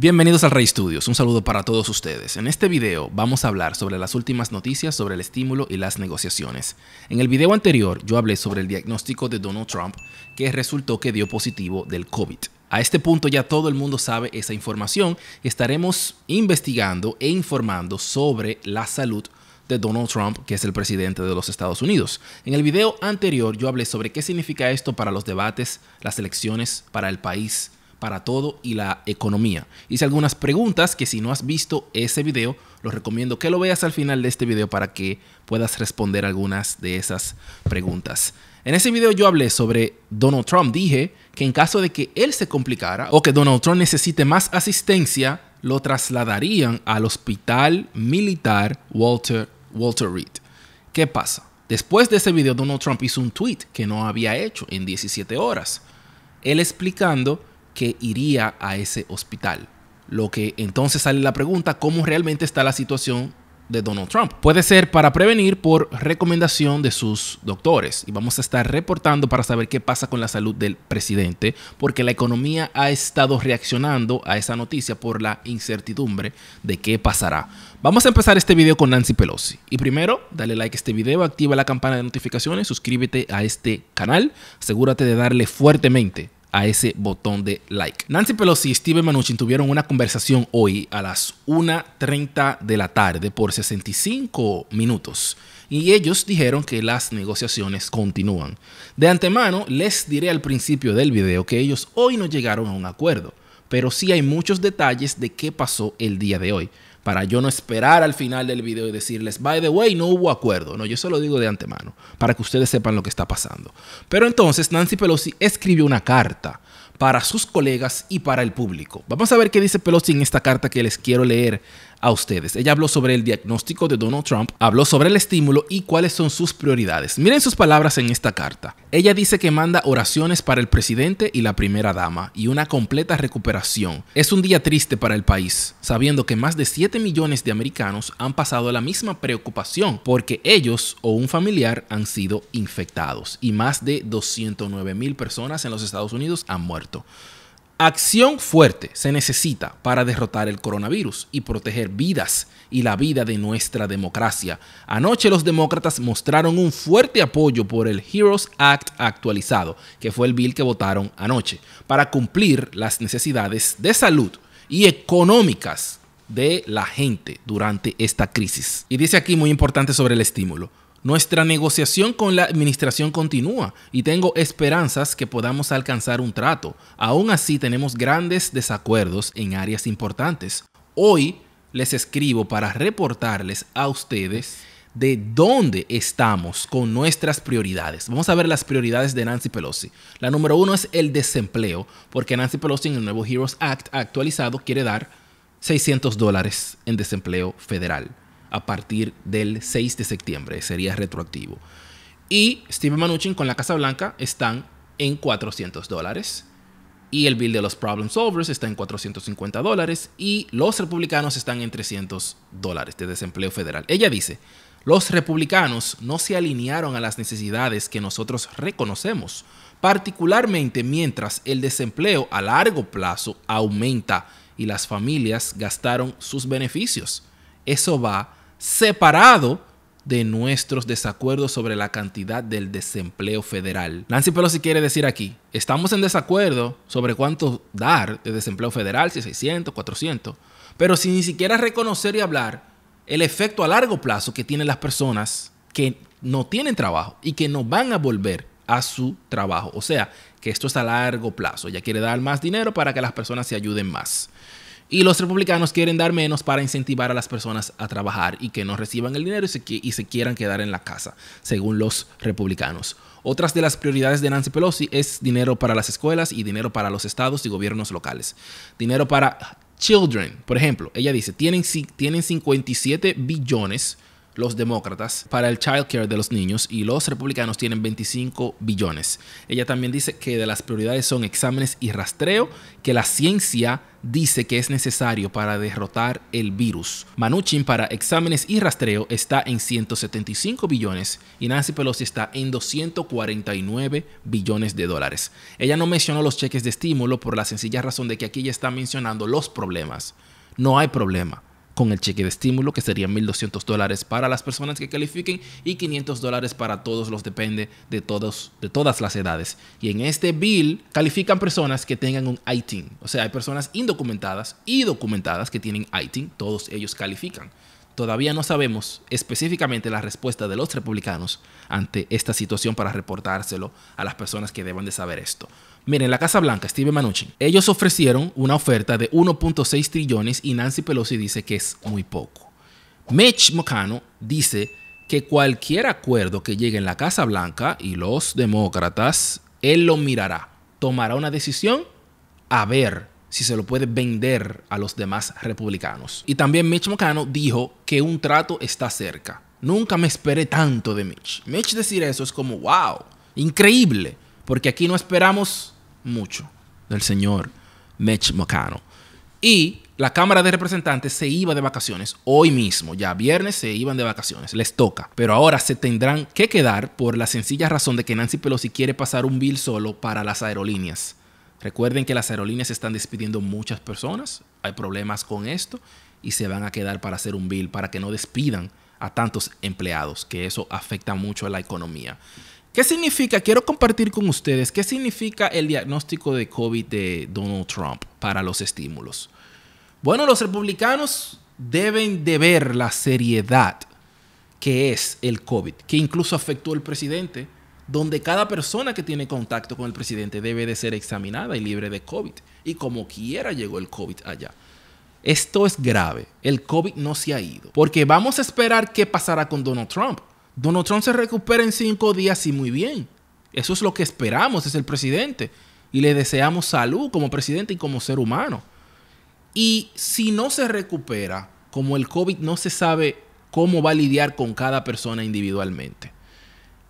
Bienvenidos al Rey Studios, un saludo para todos ustedes. En este video vamos a hablar sobre las últimas noticias sobre el estímulo y las negociaciones. En el video anterior yo hablé sobre el diagnóstico de Donald Trump que resultó que dio positivo del COVID. A este punto ya todo el mundo sabe esa información estaremos investigando e informando sobre la salud de Donald Trump, que es el presidente de los Estados Unidos. En el video anterior yo hablé sobre qué significa esto para los debates, las elecciones, para el país, para todo y la economía. Hice algunas preguntas que si no has visto ese video, lo recomiendo que lo veas al final de este video para que puedas responder algunas de esas preguntas. En ese video yo hablé sobre Donald Trump. Dije que en caso de que él se complicara o que Donald Trump necesite más asistencia, lo trasladarían al hospital militar Walter, Walter Reed. ¿Qué pasa? Después de ese video, Donald Trump hizo un tweet que no había hecho en 17 horas. Él explicando que iría a ese hospital. Lo que entonces sale la pregunta, ¿cómo realmente está la situación de Donald Trump? Puede ser para prevenir por recomendación de sus doctores. Y vamos a estar reportando para saber qué pasa con la salud del presidente, porque la economía ha estado reaccionando a esa noticia por la incertidumbre de qué pasará. Vamos a empezar este video con Nancy Pelosi. Y primero, dale like a este video, activa la campana de notificaciones, suscríbete a este canal, asegúrate de darle fuertemente a ese botón de like. Nancy Pelosi y Steven Mnuchin tuvieron una conversación hoy a las 1.30 de la tarde por 65 minutos y ellos dijeron que las negociaciones continúan. De antemano les diré al principio del video que ellos hoy no llegaron a un acuerdo, pero sí hay muchos detalles de qué pasó el día de hoy para yo no esperar al final del video y decirles, by the way, no hubo acuerdo. No, yo se lo digo de antemano, para que ustedes sepan lo que está pasando. Pero entonces Nancy Pelosi escribió una carta para sus colegas y para el público. Vamos a ver qué dice Pelosi en esta carta que les quiero leer a ustedes. Ella habló sobre el diagnóstico de Donald Trump, habló sobre el estímulo y cuáles son sus prioridades. Miren sus palabras en esta carta. Ella dice que manda oraciones para el presidente y la primera dama y una completa recuperación. Es un día triste para el país, sabiendo que más de 7 millones de americanos han pasado la misma preocupación porque ellos o un familiar han sido infectados y más de 209 mil personas en los Estados Unidos han muerto. Acción fuerte se necesita para derrotar el coronavirus y proteger vidas y la vida de nuestra democracia. Anoche los demócratas mostraron un fuerte apoyo por el Heroes Act actualizado, que fue el bill que votaron anoche, para cumplir las necesidades de salud y económicas de la gente durante esta crisis. Y dice aquí muy importante sobre el estímulo. Nuestra negociación con la administración continúa y tengo esperanzas que podamos alcanzar un trato. Aún así tenemos grandes desacuerdos en áreas importantes. Hoy les escribo para reportarles a ustedes de dónde estamos con nuestras prioridades. Vamos a ver las prioridades de Nancy Pelosi. La número uno es el desempleo, porque Nancy Pelosi en el nuevo Heroes Act actualizado quiere dar 600 dólares en desempleo federal a partir del 6 de septiembre, sería retroactivo. Y Steve Mnuchin con la Casa Blanca están en 400 dólares. Y el bill de los Problem Solvers está en 450 dólares. Y los republicanos están en 300 dólares de desempleo federal. Ella dice, los republicanos no se alinearon a las necesidades que nosotros reconocemos, particularmente mientras el desempleo a largo plazo aumenta y las familias gastaron sus beneficios. Eso va separado de nuestros desacuerdos sobre la cantidad del desempleo federal. Nancy Pelosi quiere decir aquí, estamos en desacuerdo sobre cuánto dar de desempleo federal, si 600, 400, pero sin ni siquiera reconocer y hablar el efecto a largo plazo que tienen las personas que no tienen trabajo y que no van a volver a su trabajo. O sea, que esto es a largo plazo. Ella quiere dar más dinero para que las personas se ayuden más. Y los republicanos quieren dar menos para incentivar a las personas a trabajar y que no reciban el dinero y se, quieran quedar en la casa, según los republicanos. Otras de las prioridades de Nancy Pelosi es dinero para las escuelas y dinero para los estados y gobiernos locales. Dinero para children, por ejemplo. Ella dice, tienen, tienen 57 billones los demócratas para el child care de los niños y los republicanos tienen 25 billones. Ella también dice que de las prioridades son exámenes y rastreo, que la ciencia dice que es necesario para derrotar el virus. Manuchin para exámenes y rastreo está en 175 billones y Nancy Pelosi está en 249 billones de dólares. Ella no mencionó los cheques de estímulo por la sencilla razón de que aquí ya está mencionando los problemas. No hay problema con el cheque de estímulo, que serían 1.200 dólares para las personas que califiquen y 500 dólares para todos los depende de, todos, de todas las edades. Y en este bill califican personas que tengan un ITIN, o sea, hay personas indocumentadas y documentadas que tienen ITIN, todos ellos califican todavía no sabemos específicamente la respuesta de los republicanos ante esta situación para reportárselo a las personas que deban de saber esto. Miren, la Casa Blanca, Steve Mnuchin, ellos ofrecieron una oferta de 1.6 trillones y Nancy Pelosi dice que es muy poco. Mitch McConnell dice que cualquier acuerdo que llegue en la Casa Blanca y los demócratas, él lo mirará, tomará una decisión a ver si se lo puede vender a los demás republicanos. Y también Mitch McConnell dijo que un trato está cerca. Nunca me esperé tanto de Mitch. Mitch decir eso es como, wow, increíble, porque aquí no esperamos mucho del señor Mitch McConnell. Y la Cámara de Representantes se iba de vacaciones hoy mismo, ya viernes se iban de vacaciones, les toca. Pero ahora se tendrán que quedar por la sencilla razón de que Nancy Pelosi quiere pasar un bill solo para las aerolíneas. Recuerden que las aerolíneas están despidiendo muchas personas, hay problemas con esto y se van a quedar para hacer un bill, para que no despidan a tantos empleados, que eso afecta mucho a la economía. ¿Qué significa? Quiero compartir con ustedes qué significa el diagnóstico de COVID de Donald Trump para los estímulos. Bueno, los republicanos deben de ver la seriedad que es el COVID, que incluso afectó al presidente donde cada persona que tiene contacto con el presidente debe de ser examinada y libre de COVID. Y como quiera llegó el COVID allá. Esto es grave. El COVID no se ha ido. Porque vamos a esperar qué pasará con Donald Trump. Donald Trump se recupera en cinco días y muy bien. Eso es lo que esperamos, es el presidente. Y le deseamos salud como presidente y como ser humano. Y si no se recupera, como el COVID no se sabe cómo va a lidiar con cada persona individualmente.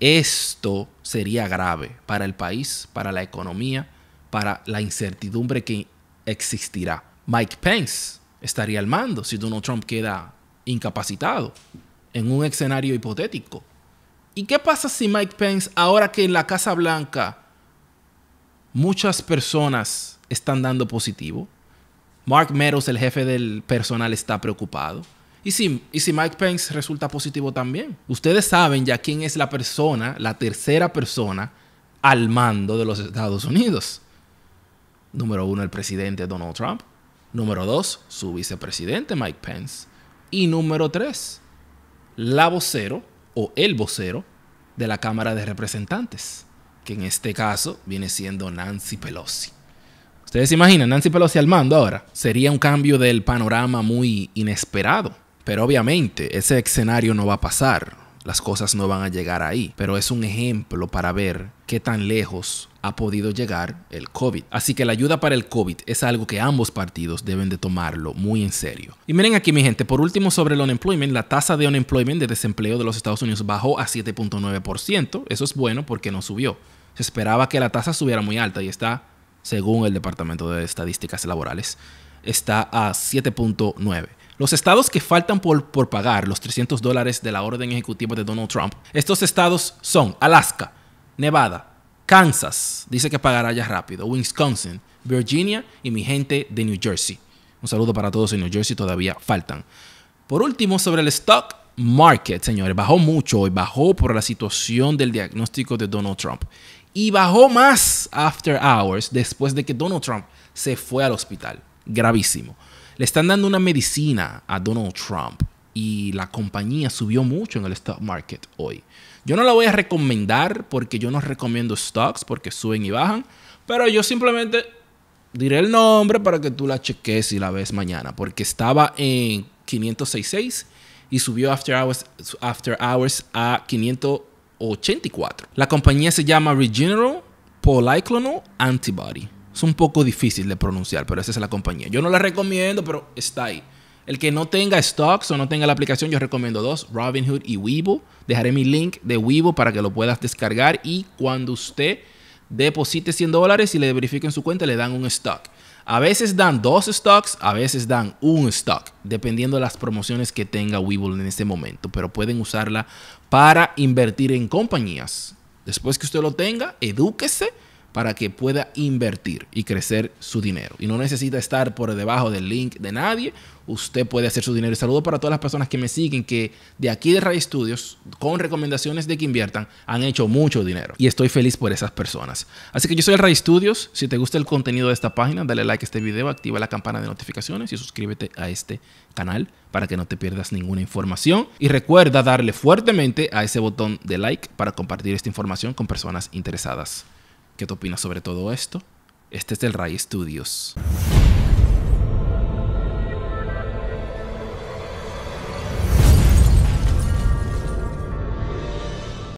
Esto sería grave para el país, para la economía, para la incertidumbre que existirá. Mike Pence estaría al mando si Donald Trump queda incapacitado en un escenario hipotético. ¿Y qué pasa si Mike Pence, ahora que en la Casa Blanca muchas personas están dando positivo? Mark Meadows, el jefe del personal, está preocupado. ¿Y si, ¿Y si Mike Pence resulta positivo también? Ustedes saben ya quién es la persona, la tercera persona al mando de los Estados Unidos. Número uno, el presidente Donald Trump. Número dos, su vicepresidente Mike Pence. Y número tres, la vocero o el vocero de la Cámara de Representantes, que en este caso viene siendo Nancy Pelosi. Ustedes se imaginan, Nancy Pelosi al mando ahora. Sería un cambio del panorama muy inesperado. Pero obviamente ese escenario no va a pasar, las cosas no van a llegar ahí, pero es un ejemplo para ver qué tan lejos ha podido llegar el COVID. Así que la ayuda para el COVID es algo que ambos partidos deben de tomarlo muy en serio. Y miren aquí mi gente, por último sobre el unemployment, la tasa de unemployment de desempleo de los Estados Unidos bajó a 7.9%, eso es bueno porque no subió. Se esperaba que la tasa subiera muy alta y está, según el Departamento de Estadísticas Laborales, está a 7.9%. Los estados que faltan por, por pagar los 300 dólares de la orden ejecutiva de Donald Trump, estos estados son Alaska, Nevada, Kansas, dice que pagará ya rápido, Wisconsin, Virginia y mi gente de New Jersey. Un saludo para todos en New Jersey, todavía faltan. Por último, sobre el stock market, señores, bajó mucho y bajó por la situación del diagnóstico de Donald Trump. Y bajó más after hours después de que Donald Trump se fue al hospital. Gravísimo. Le están dando una medicina a Donald Trump y la compañía subió mucho en el stock market hoy. Yo no la voy a recomendar porque yo no recomiendo stocks porque suben y bajan, pero yo simplemente diré el nombre para que tú la cheques y la ves mañana porque estaba en 566 y subió After Hours, after hours a 584. La compañía se llama Regeneron Polyclonal Antibody. Es un poco difícil de pronunciar, pero esa es la compañía. Yo no la recomiendo, pero está ahí. El que no tenga stocks o no tenga la aplicación, yo recomiendo dos, Robinhood y Weibo. Dejaré mi link de Weibo para que lo puedas descargar y cuando usted deposite 100 dólares y le verifiquen su cuenta, le dan un stock. A veces dan dos stocks, a veces dan un stock, dependiendo de las promociones que tenga Webull en este momento, pero pueden usarla para invertir en compañías. Después que usted lo tenga, edúquese para que pueda invertir y crecer su dinero. Y no necesita estar por debajo del link de nadie. Usted puede hacer su dinero. Y saludo para todas las personas que me siguen, que de aquí de Ray Studios, con recomendaciones de que inviertan, han hecho mucho dinero. Y estoy feliz por esas personas. Así que yo soy el Ray Studios. Si te gusta el contenido de esta página, dale like a este video, activa la campana de notificaciones y suscríbete a este canal para que no te pierdas ninguna información. Y recuerda darle fuertemente a ese botón de like para compartir esta información con personas interesadas. ¿Qué te opinas sobre todo esto? Este es el Rai Studios.